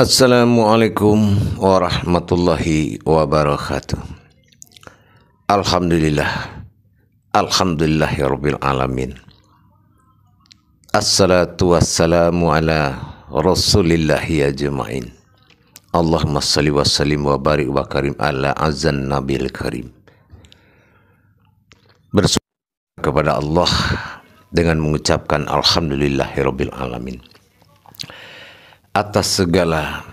Assalamualaikum warahmatullahi wabarakatuh. Alhamdulillah. Rabbil alamin. Assalatu wassalamu ala ya jema'in Allahumma salli wa sallim wa barik wa karim ala azan nabil karim. Bersyukur kepada Allah dengan mengucapkan Rabbil alamin atas segala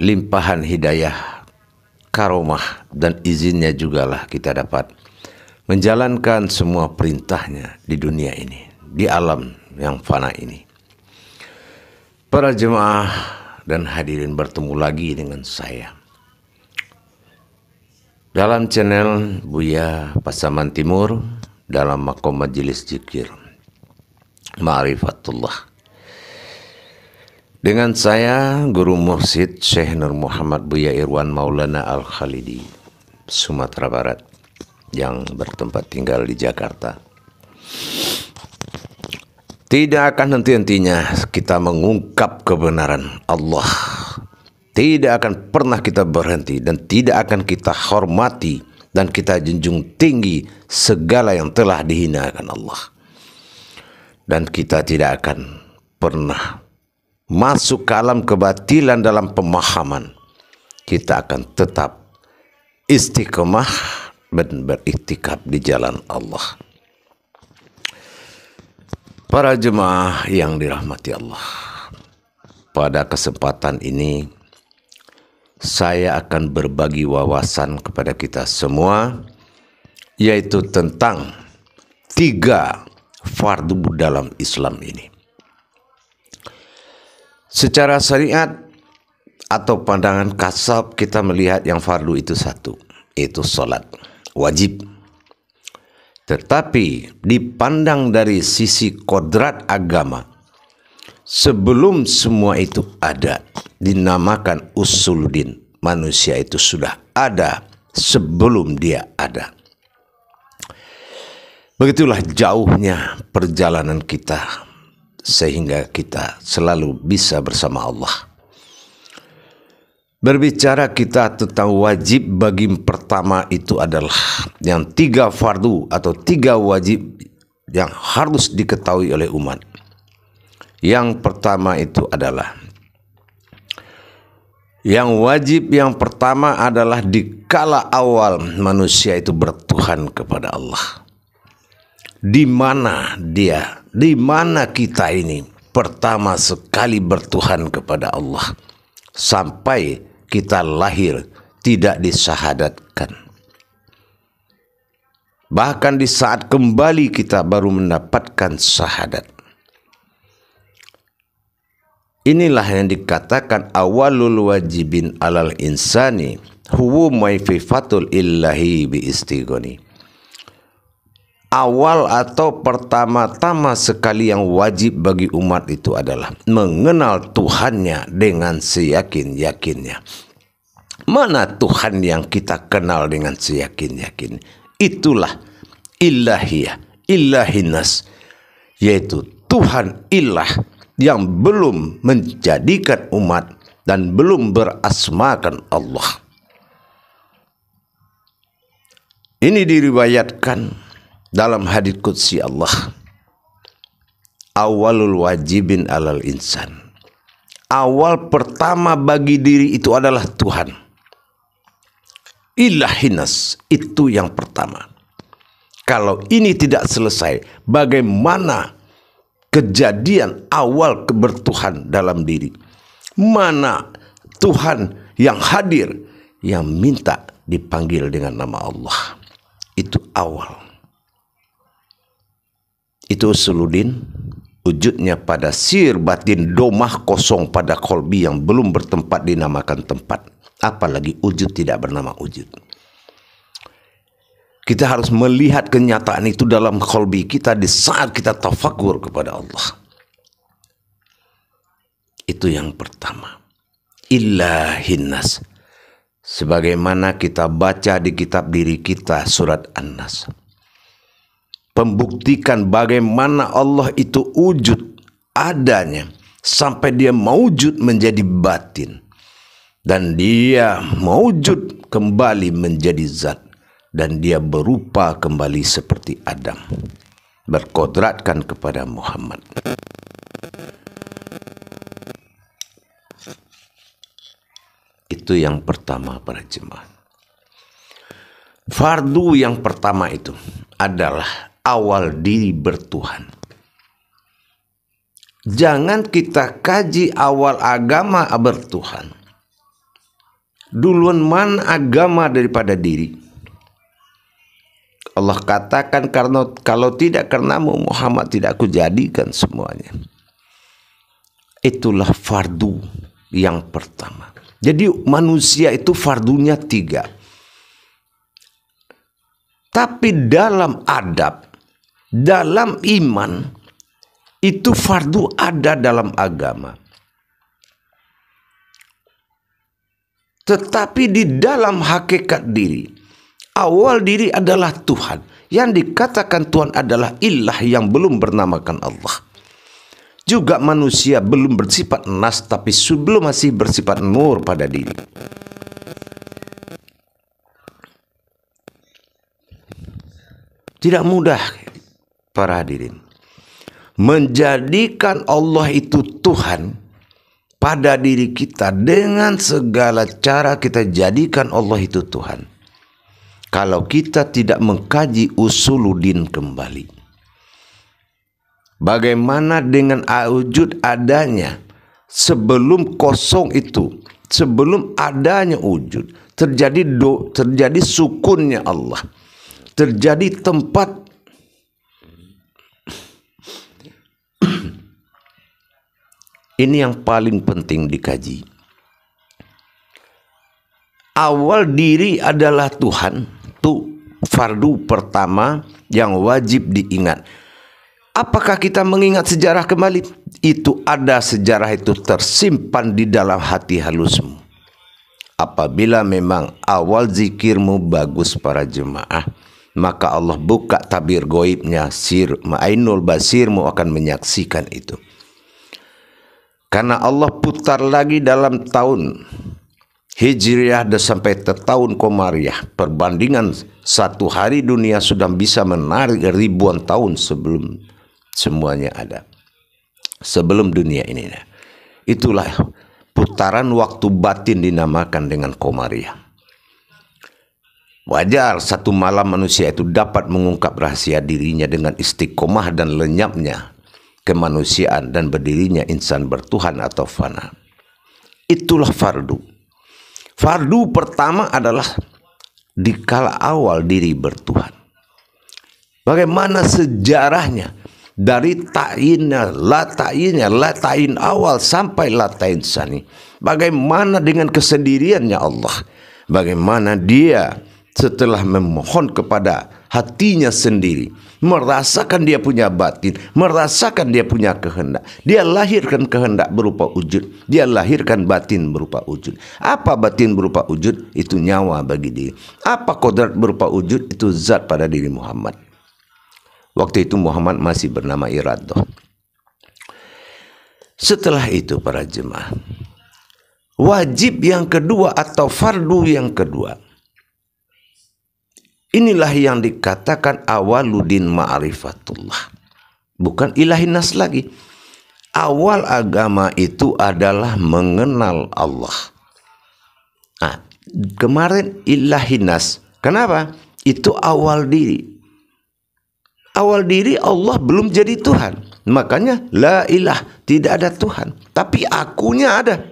limpahan hidayah, karomah dan izinnya jugalah kita dapat menjalankan semua perintahnya di dunia ini, di alam yang fana ini. Para jemaah dan hadirin bertemu lagi dengan saya. Dalam channel Buya Pasaman Timur dalam makom majelis zikir Ma'rifatullah dengan saya Guru Mursid Syekh Nur Muhammad Buya Irwan Maulana Al-Khalidi Sumatera Barat yang bertempat tinggal di Jakarta Tidak akan henti-hentinya kita mengungkap kebenaran Allah Tidak akan pernah kita berhenti dan tidak akan kita hormati dan kita junjung tinggi segala yang telah dihinakan Allah Dan kita tidak akan pernah masuk ke alam kebatilan dalam pemahaman, kita akan tetap istiqomah dan beriktikab di jalan Allah. Para jemaah yang dirahmati Allah, pada kesempatan ini saya akan berbagi wawasan kepada kita semua, yaitu tentang tiga fardu dalam Islam ini. Secara syariat atau pandangan kasab kita melihat yang fardu itu satu, yaitu sholat wajib. Tetapi dipandang dari sisi kodrat agama, sebelum semua itu ada, dinamakan usul din. Manusia itu sudah ada sebelum dia ada. Begitulah jauhnya perjalanan kita sehingga kita selalu bisa bersama Allah. Berbicara kita tentang wajib bagi pertama itu adalah yang tiga fardu atau tiga wajib yang harus diketahui oleh umat. Yang pertama itu adalah yang wajib yang pertama adalah dikala awal manusia itu bertuhan kepada Allah di mana dia, di mana kita ini pertama sekali bertuhan kepada Allah sampai kita lahir tidak disahadatkan. Bahkan di saat kembali kita baru mendapatkan syahadat. Inilah yang dikatakan awalul wajibin alal insani huwu maififatul illahi bi istigoni awal atau pertama-tama sekali yang wajib bagi umat itu adalah mengenal Tuhannya dengan seyakin-yakinnya. Mana Tuhan yang kita kenal dengan seyakin-yakin? Itulah ilahiyah, ilahinas, yaitu Tuhan ilah yang belum menjadikan umat dan belum berasmakan Allah. Ini diriwayatkan dalam hadits kutsi Allah awalul wajibin alal insan awal pertama bagi diri itu adalah Tuhan ilahinas itu yang pertama kalau ini tidak selesai bagaimana kejadian awal kebertuhan dalam diri mana Tuhan yang hadir yang minta dipanggil dengan nama Allah itu awal itu usuludin wujudnya pada sir batin domah kosong pada kolbi yang belum bertempat dinamakan tempat. Apalagi wujud tidak bernama wujud. Kita harus melihat kenyataan itu dalam kolbi kita di saat kita tafakur kepada Allah. Itu yang pertama. illahinnas Sebagaimana kita baca di kitab diri kita surat An-Nas Pembuktikan bagaimana Allah itu wujud adanya sampai dia mewujud menjadi batin dan dia mewujud kembali menjadi zat dan dia berupa kembali seperti Adam berkodratkan kepada Muhammad itu yang pertama para jemaah fardu yang pertama itu adalah awal diri bertuhan. Jangan kita kaji awal agama bertuhan. Duluan mana agama daripada diri. Allah katakan karena kalau tidak karena Muhammad tidak aku jadikan semuanya. Itulah fardu yang pertama. Jadi manusia itu fardunya tiga. Tapi dalam adab dalam iman itu fardu ada dalam agama. Tetapi di dalam hakikat diri, awal diri adalah Tuhan. Yang dikatakan Tuhan adalah ilah yang belum bernamakan Allah. Juga manusia belum bersifat nas tapi sebelum masih bersifat nur pada diri. Tidak mudah para hadirin. Menjadikan Allah itu Tuhan pada diri kita dengan segala cara kita jadikan Allah itu Tuhan. Kalau kita tidak mengkaji usuludin kembali. Bagaimana dengan wujud adanya sebelum kosong itu, sebelum adanya wujud, terjadi do, terjadi sukunnya Allah. Terjadi tempat Ini yang paling penting dikaji. Awal diri adalah Tuhan, itu fardu pertama yang wajib diingat. Apakah kita mengingat sejarah kembali? Itu ada sejarah itu tersimpan di dalam hati halusmu. Apabila memang awal zikirmu bagus para jemaah, maka Allah buka tabir goibnya, sir, ma'ainul basirmu akan menyaksikan itu. Karena Allah putar lagi dalam tahun Hijriah dan sampai ke tahun Komariah. Perbandingan satu hari dunia sudah bisa menarik ribuan tahun sebelum semuanya ada. Sebelum dunia ini. Itulah putaran waktu batin dinamakan dengan Komariah. Wajar satu malam manusia itu dapat mengungkap rahasia dirinya dengan istiqomah dan lenyapnya kemanusiaan dan berdirinya insan bertuhan atau fana. Itulah fardu. Fardu pertama adalah di kala awal diri bertuhan. Bagaimana sejarahnya dari ta'innya, la ta'innya, la ta'in awal sampai la ta'in sani. Bagaimana dengan kesendiriannya Allah? Bagaimana dia setelah memohon kepada hatinya sendiri, merasakan dia punya batin, merasakan dia punya kehendak. Dia lahirkan kehendak berupa wujud, dia lahirkan batin berupa wujud. Apa batin berupa wujud? Itu nyawa bagi dia. Apa kodrat berupa wujud? Itu zat pada diri Muhammad. Waktu itu Muhammad masih bernama Iradoh. Setelah itu para jemaah, wajib yang kedua atau fardu yang kedua Inilah yang dikatakan awaludin ma'rifatullah. Bukan ilahinas lagi. Awal agama itu adalah mengenal Allah. Nah, kemarin ilahinas. Kenapa? Itu awal diri. Awal diri Allah belum jadi Tuhan. Makanya la ilah, tidak ada Tuhan. Tapi akunya ada.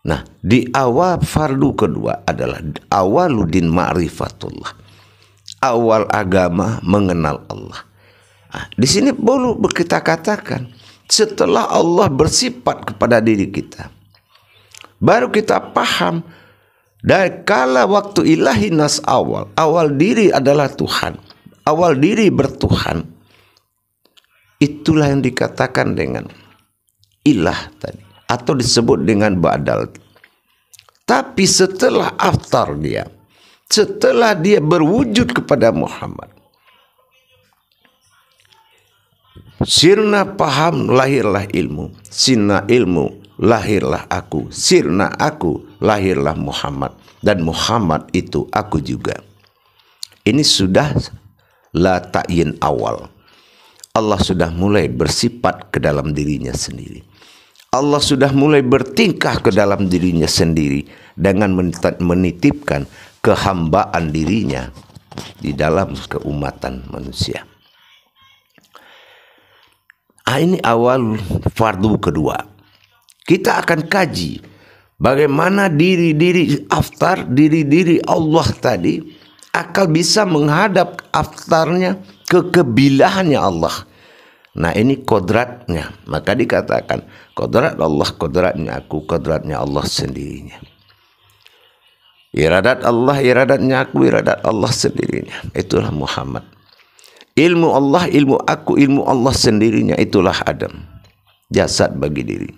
Nah, di awal fardu kedua adalah awaludin ma'rifatullah. Awal agama mengenal Allah. Nah, di sini perlu kita katakan setelah Allah bersifat kepada diri kita. Baru kita paham dari kala waktu ilahi nas awal, awal diri adalah Tuhan. Awal diri bertuhan. Itulah yang dikatakan dengan ilah tadi atau disebut dengan badal. Tapi setelah aftar dia, setelah dia berwujud kepada Muhammad, sirna paham lahirlah ilmu, sirna ilmu lahirlah aku, sirna aku lahirlah Muhammad dan Muhammad itu aku juga. Ini sudah la ta'yin awal. Allah sudah mulai bersifat ke dalam dirinya sendiri. Allah sudah mulai bertingkah ke dalam dirinya sendiri dengan menitipkan kehambaan dirinya di dalam keumatan manusia. Nah, ini awal fardu kedua. Kita akan kaji bagaimana diri-diri aftar, diri-diri Allah tadi akan bisa menghadap aftarnya ke kebilahannya Allah Nah ini kodratnya. Maka dikatakan kodrat Allah, kodratnya aku, kodratnya Allah sendirinya. Iradat Allah, iradatnya aku, iradat Allah sendirinya. Itulah Muhammad. Ilmu Allah, ilmu aku, ilmu Allah sendirinya. Itulah Adam. Jasad bagi diri.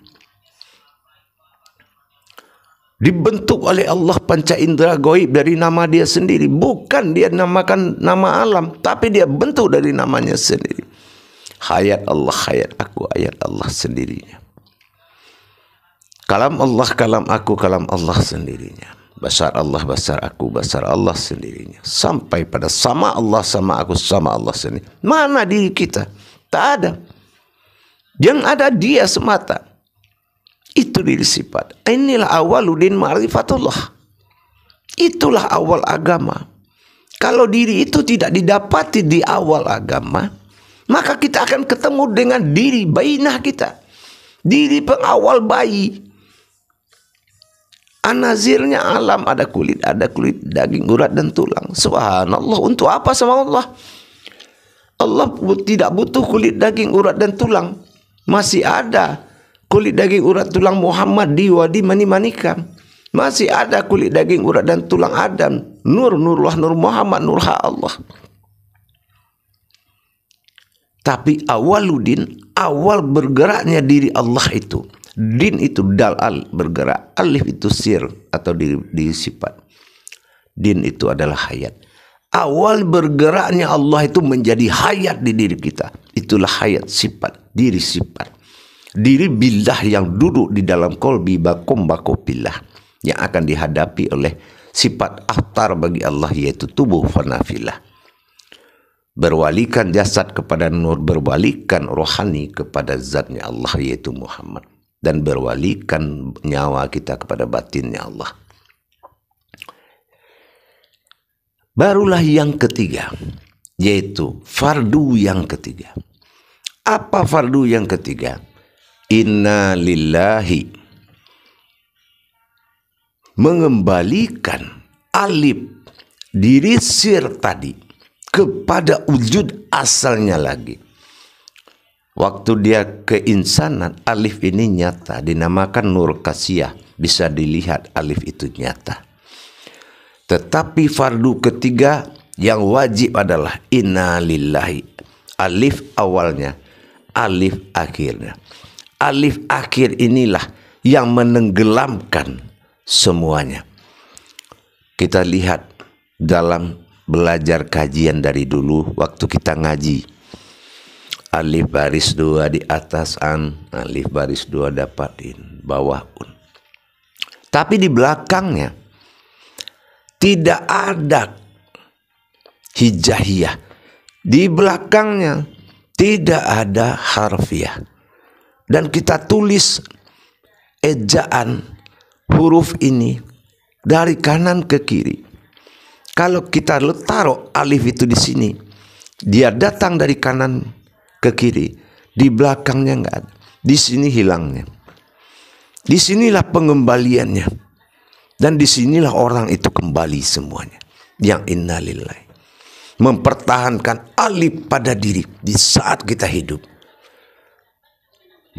Dibentuk oleh Allah panca indera goib dari nama dia sendiri. Bukan dia namakan nama alam. Tapi dia bentuk dari namanya sendiri. Hayat Allah, hayat aku, ayat Allah sendirinya. Kalam Allah, kalam aku, kalam Allah sendirinya. Besar Allah, besar aku, besar Allah sendirinya. Sampai pada sama Allah, sama aku, sama Allah sendiri. Mana diri kita? Tak ada. Yang ada dia semata. Itu diri sifat. Inilah awaludin ma'rifatullah. Itulah awal agama. Kalau diri itu tidak didapati di awal agama, maka kita akan ketemu dengan diri nah kita. Diri pengawal bayi. Anazirnya alam ada kulit, ada kulit daging, urat dan tulang. Subhanallah, untuk apa sama Allah? Allah tidak butuh kulit daging, urat dan tulang. Masih ada kulit daging, urat, tulang Muhammad di wadi mani-manikam. Masih ada kulit daging, urat dan tulang Adam. Nur, nurlah, nur Muhammad, nurha Allah. Tapi awaludin, awal bergeraknya diri Allah itu. Din itu dal al, bergerak, alif itu sir atau diri di sifat. Din itu adalah hayat. Awal bergeraknya Allah itu menjadi hayat di diri kita. Itulah hayat sifat, diri sifat. Diri billah yang duduk di dalam kolbi bakum bakom bakopilah yang akan dihadapi oleh sifat aftar bagi Allah yaitu tubuh fanafilah berwalikan jasad kepada nur berwalikan rohani kepada zatnya Allah yaitu Muhammad dan berwalikan nyawa kita kepada batinnya Allah barulah yang ketiga yaitu fardu yang ketiga apa fardu yang ketiga inna lillahi mengembalikan alif dirisir tadi kepada wujud asalnya lagi. Waktu dia keinsanan, alif ini nyata, dinamakan nur kasiah Bisa dilihat alif itu nyata. Tetapi fardu ketiga yang wajib adalah innalillahi. Alif awalnya, alif akhirnya. Alif akhir inilah yang menenggelamkan semuanya. Kita lihat dalam belajar kajian dari dulu waktu kita ngaji. Alif baris dua di atas an, alif baris dua dapatin bawah un. Tapi di belakangnya tidak ada hijahiyah. Di belakangnya tidak ada harfiah. Dan kita tulis ejaan huruf ini dari kanan ke kiri kalau kita taruh alif itu di sini, dia datang dari kanan ke kiri, di belakangnya enggak, ada. Di sini hilangnya. Di sinilah pengembaliannya. Dan di sinilah orang itu kembali semuanya. Yang innalillahi. Mempertahankan alif pada diri di saat kita hidup.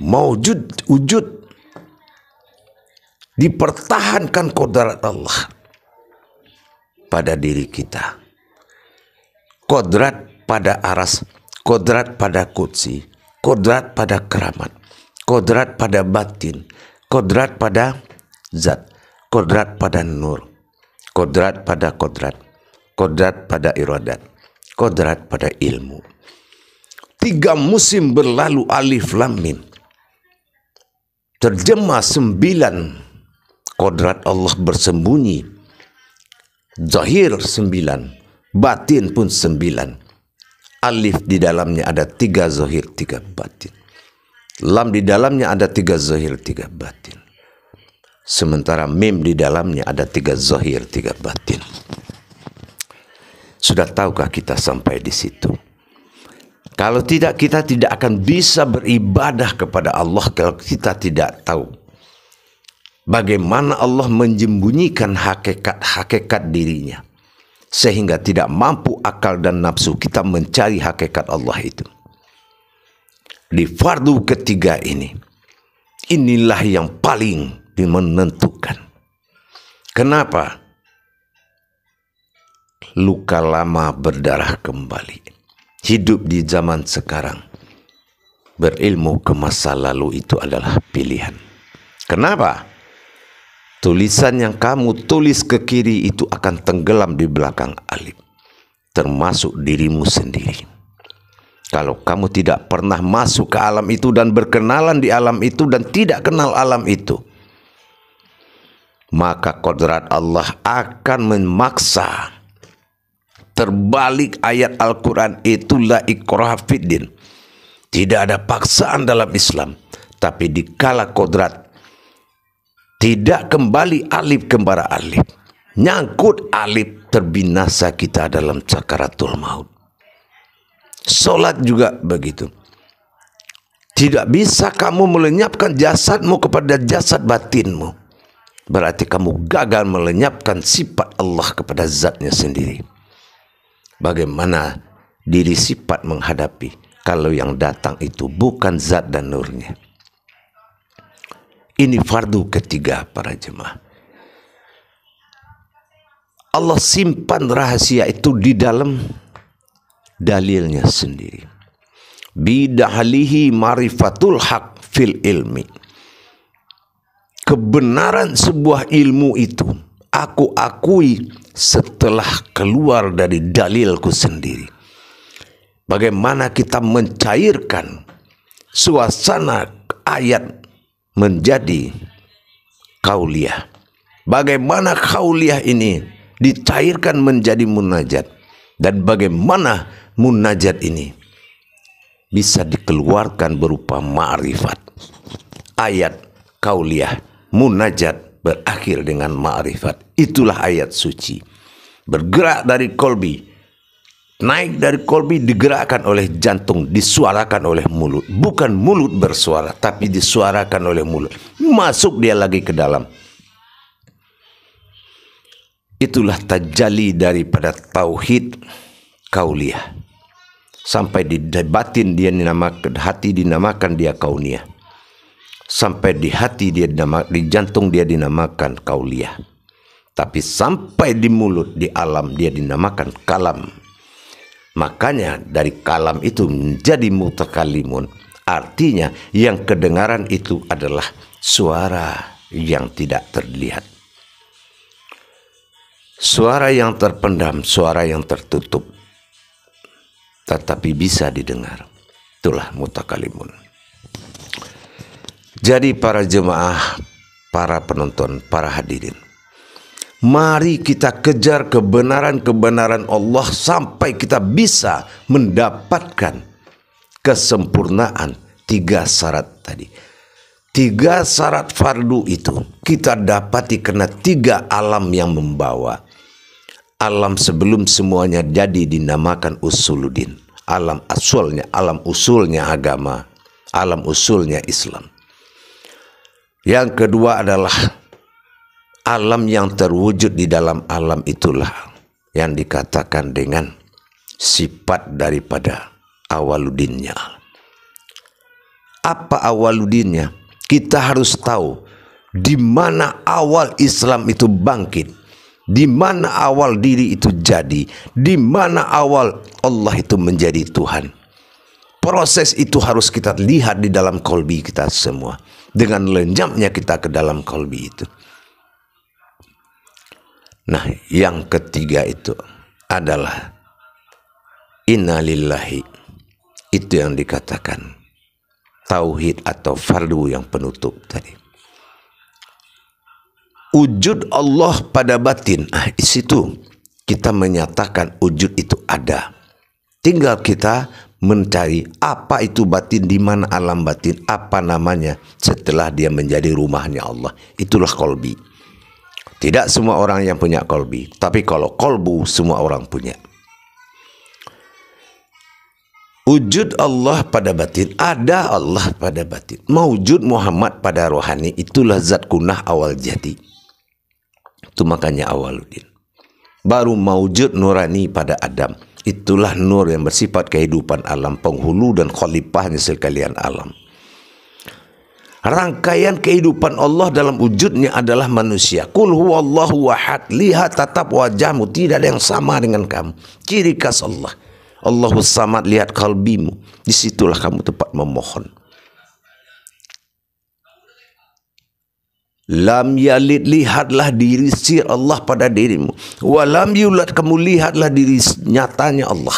Maujud, wujud. Dipertahankan kodrat Allah pada diri kita. Kodrat pada aras, kodrat pada kutsi, kodrat pada keramat, kodrat pada batin, kodrat pada zat, kodrat pada nur, kodrat pada kodrat, kodrat pada iradat, kodrat pada ilmu. Tiga musim berlalu alif lam mim. Terjemah sembilan kodrat Allah bersembunyi Zahir sembilan. Batin pun sembilan. Alif di dalamnya ada tiga zahir, tiga batin. Lam di dalamnya ada tiga zahir, tiga batin. Sementara mim di dalamnya ada tiga zahir, tiga batin. Sudah tahukah kita sampai di situ? Kalau tidak, kita tidak akan bisa beribadah kepada Allah kalau kita tidak tahu bagaimana Allah menjembunyikan hakikat-hakikat dirinya sehingga tidak mampu akal dan nafsu kita mencari hakikat Allah itu. Di fardu ketiga ini, inilah yang paling menentukan. Kenapa? Luka lama berdarah kembali. Hidup di zaman sekarang, berilmu ke masa lalu itu adalah pilihan. Kenapa? Tulisan yang kamu tulis ke kiri itu akan tenggelam di belakang alif, termasuk dirimu sendiri. Kalau kamu tidak pernah masuk ke alam itu dan berkenalan di alam itu dan tidak kenal alam itu, maka kodrat Allah akan memaksa terbalik ayat Al-Quran itulah ikrah fiddin. Tidak ada paksaan dalam Islam. Tapi dikala kodrat tidak kembali alif kembara alif nyangkut alif terbinasa kita dalam cakaratul maut Sholat juga begitu. Tidak bisa kamu melenyapkan jasadmu kepada jasad batinmu. Berarti kamu gagal melenyapkan sifat Allah kepada zatnya sendiri. Bagaimana diri sifat menghadapi kalau yang datang itu bukan zat dan nurnya. Ini fardu ketiga para jemaah. Allah simpan rahasia itu di dalam dalilnya sendiri. Bidahalihi marifatul haq fil ilmi. Kebenaran sebuah ilmu itu aku akui setelah keluar dari dalilku sendiri. Bagaimana kita mencairkan suasana ayat menjadi kauliah. Bagaimana kauliah ini dicairkan menjadi munajat dan bagaimana munajat ini bisa dikeluarkan berupa ma'rifat. Ayat kauliah munajat berakhir dengan ma'rifat. Itulah ayat suci. Bergerak dari kolbi naik dari kolbi digerakkan oleh jantung, disuarakan oleh mulut. Bukan mulut bersuara, tapi disuarakan oleh mulut. Masuk dia lagi ke dalam. Itulah tajali daripada tauhid kauliah. Sampai di batin dia dinamakan, hati dinamakan dia kaunia Sampai di hati dia dinamakan, di jantung dia dinamakan kauliah. Tapi sampai di mulut, di alam dia dinamakan kalam Makanya dari kalam itu menjadi mutakalimun. Artinya yang kedengaran itu adalah suara yang tidak terlihat. Suara yang terpendam, suara yang tertutup. Tetapi bisa didengar. Itulah mutakalimun. Jadi para jemaah, para penonton, para hadirin Mari kita kejar kebenaran-kebenaran Allah sampai kita bisa mendapatkan kesempurnaan tiga syarat tadi. Tiga syarat fardu itu kita dapati karena tiga alam yang membawa. Alam sebelum semuanya jadi dinamakan usuludin. Alam asulnya, alam usulnya agama, alam usulnya Islam. Yang kedua adalah alam yang terwujud di dalam alam itulah yang dikatakan dengan sifat daripada awaludinnya. Apa awaludinnya? Kita harus tahu di mana awal Islam itu bangkit, di mana awal diri itu jadi, di mana awal Allah itu menjadi Tuhan. Proses itu harus kita lihat di dalam kolbi kita semua. Dengan lenjamnya kita ke dalam kolbi itu. Nah, yang ketiga itu adalah innalillahi. Itu yang dikatakan tauhid atau fardu yang penutup tadi. Wujud Allah pada batin. Ah, di situ kita menyatakan wujud itu ada. Tinggal kita mencari apa itu batin, di mana alam batin, apa namanya setelah dia menjadi rumahnya Allah. Itulah kolbi. Tidak semua orang yang punya kolbi, tapi kalau kolbu semua orang punya. Wujud Allah pada batin, ada Allah pada batin. Maujud Muhammad pada rohani, itulah zat kunah awal jati. Itu makanya awaludin. Baru maujud nurani pada Adam. Itulah nur yang bersifat kehidupan alam, penghulu dan khalifahnya sekalian alam rangkaian kehidupan Allah dalam wujudnya adalah manusia. Kul huwallahu wahad. Lihat tatap wajahmu tidak ada yang sama dengan kamu. Ciri khas Allah. Allahus samad lihat kalbimu. Disitulah kamu tepat memohon. Lam yalid lihatlah diri sir Allah pada dirimu. Walam yulat kamu lihatlah diri nyatanya Allah.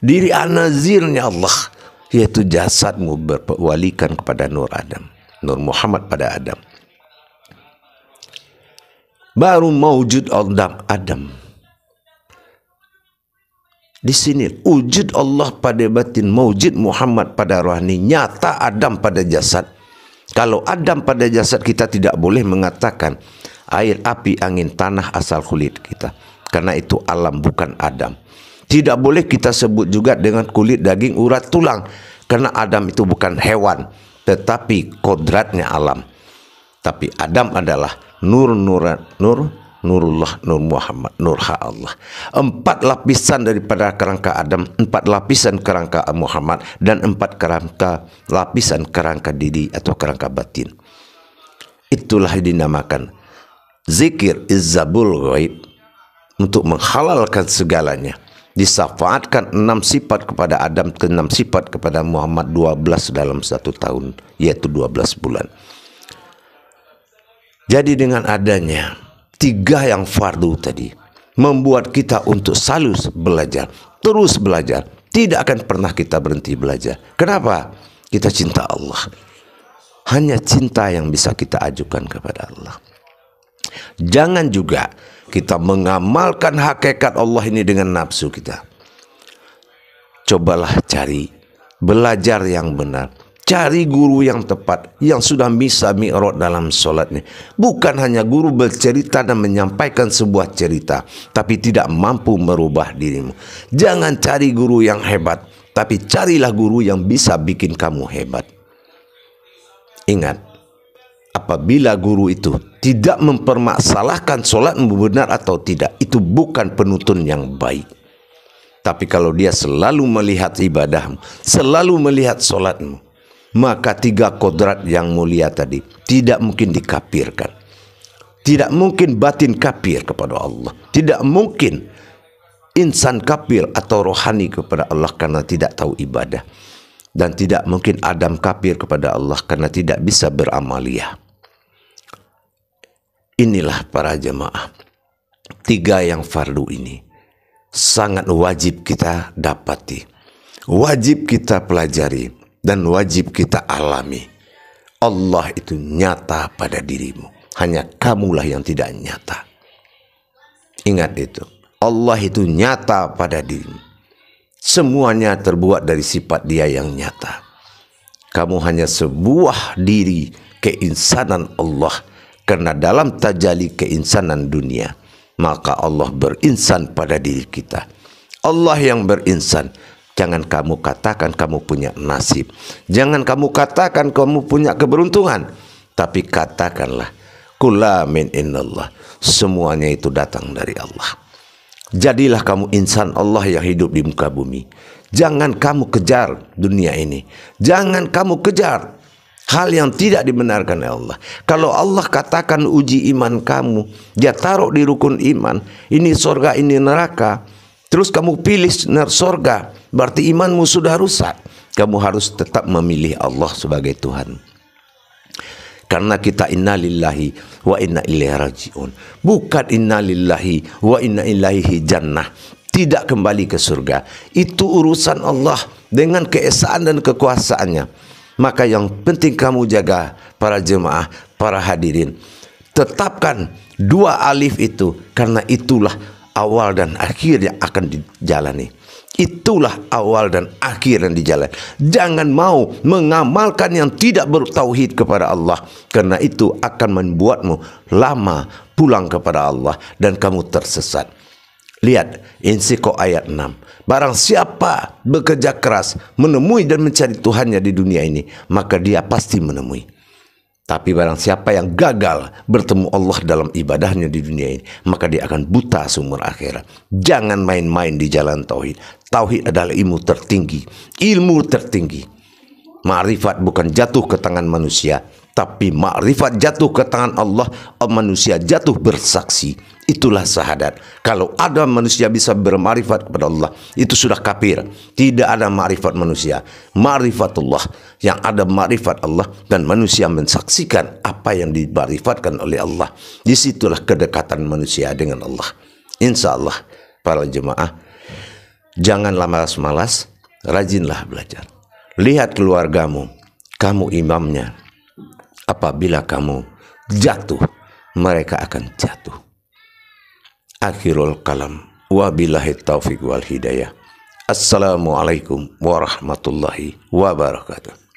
Diri anazirnya Allah. Yaitu jasadmu berwalikan kepada Nur Adam. Nur Muhammad pada Adam. Baru maujud Adam. Adam. Di sini wujud Allah pada batin, mewujud Muhammad pada rohani, nyata Adam pada jasad. Kalau Adam pada jasad kita tidak boleh mengatakan air, api, angin, tanah asal kulit kita. Karena itu alam bukan Adam. Tidak boleh kita sebut juga dengan kulit, daging, urat, tulang. Karena Adam itu bukan hewan tetapi kodratnya alam. Tapi Adam adalah nur nuran nur Nurullah, Nur Muhammad, nur ha Allah. Empat lapisan daripada kerangka Adam, empat lapisan kerangka Muhammad, dan empat kerangka lapisan kerangka diri atau kerangka batin. Itulah dinamakan zikir izabul ghaib untuk menghalalkan segalanya disafaatkan enam sifat kepada Adam ke enam sifat kepada Muhammad 12 dalam satu tahun yaitu 12 bulan jadi dengan adanya tiga yang fardu tadi membuat kita untuk selalu belajar terus belajar tidak akan pernah kita berhenti belajar kenapa kita cinta Allah hanya cinta yang bisa kita ajukan kepada Allah jangan juga kita mengamalkan hakikat Allah ini dengan nafsu kita. Cobalah cari, belajar yang benar. Cari guru yang tepat, yang sudah bisa mi'rod dalam sholatnya. Bukan hanya guru bercerita dan menyampaikan sebuah cerita, tapi tidak mampu merubah dirimu. Jangan cari guru yang hebat, tapi carilah guru yang bisa bikin kamu hebat. Ingat, apabila guru itu tidak mempermasalahkan sholatmu benar atau tidak, itu bukan penuntun yang baik. Tapi kalau dia selalu melihat ibadahmu, selalu melihat sholatmu, maka tiga kodrat yang mulia tadi tidak mungkin dikapirkan. Tidak mungkin batin kapir kepada Allah. Tidak mungkin insan kapir atau rohani kepada Allah karena tidak tahu ibadah dan tidak mungkin Adam kapir kepada Allah karena tidak bisa beramalia. Inilah para jemaah. Tiga yang fardu ini sangat wajib kita dapati. Wajib kita pelajari dan wajib kita alami. Allah itu nyata pada dirimu. Hanya kamulah yang tidak nyata. Ingat itu. Allah itu nyata pada dirimu. Semuanya terbuat dari sifat dia yang nyata. Kamu hanya sebuah diri keinsanan Allah karena dalam tajali keinsanan dunia, maka Allah berinsan pada diri kita. Allah yang berinsan. Jangan kamu katakan kamu punya nasib. Jangan kamu katakan kamu punya keberuntungan. Tapi katakanlah, kula min innallah. Semuanya itu datang dari Allah. Jadilah kamu insan Allah yang hidup di muka bumi. Jangan kamu kejar dunia ini. Jangan kamu kejar Hal yang tidak dibenarkan oleh Allah. Kalau Allah katakan uji iman kamu, dia taruh di rukun iman, ini sorga, ini neraka. Terus kamu pilih sorga, berarti imanmu sudah rusak. Kamu harus tetap memilih Allah sebagai Tuhan. Karena kita inna wa inna ilaihi rajiun. Bukan inna wa inna ilaihi jannah tidak kembali ke surga. Itu urusan Allah dengan keesaan dan kekuasaannya. Maka yang penting kamu jaga para jemaah, para hadirin. Tetapkan dua alif itu karena itulah awal dan akhir yang akan dijalani. Itulah awal dan akhir yang dijalani. Jangan mau mengamalkan yang tidak bertauhid kepada Allah karena itu akan membuatmu lama pulang kepada Allah dan kamu tersesat. Lihat insiko ayat 6. Barang siapa bekerja keras, menemui dan mencari Tuhannya di dunia ini, maka dia pasti menemui. Tapi barang siapa yang gagal bertemu Allah dalam ibadahnya di dunia ini, maka dia akan buta sumur akhirat. Jangan main-main di jalan tauhid. Tauhid adalah ilmu tertinggi, ilmu tertinggi. Ma'rifat bukan jatuh ke tangan manusia, tapi ma'rifat jatuh ke tangan Allah, manusia jatuh bersaksi Itulah sahadat. Kalau ada manusia bisa bermarifat kepada Allah, itu sudah kafir. Tidak ada marifat manusia. Marifatullah. Yang ada marifat Allah dan manusia mensaksikan apa yang dibarifatkan oleh Allah. Disitulah kedekatan manusia dengan Allah. Insya Allah, para jemaah, janganlah malas-malas, rajinlah belajar. Lihat keluargamu, kamu imamnya. Apabila kamu jatuh, mereka akan jatuh akhirul kalam wabillahi taufiq wal hidayah assalamualaikum warahmatullahi wabarakatuh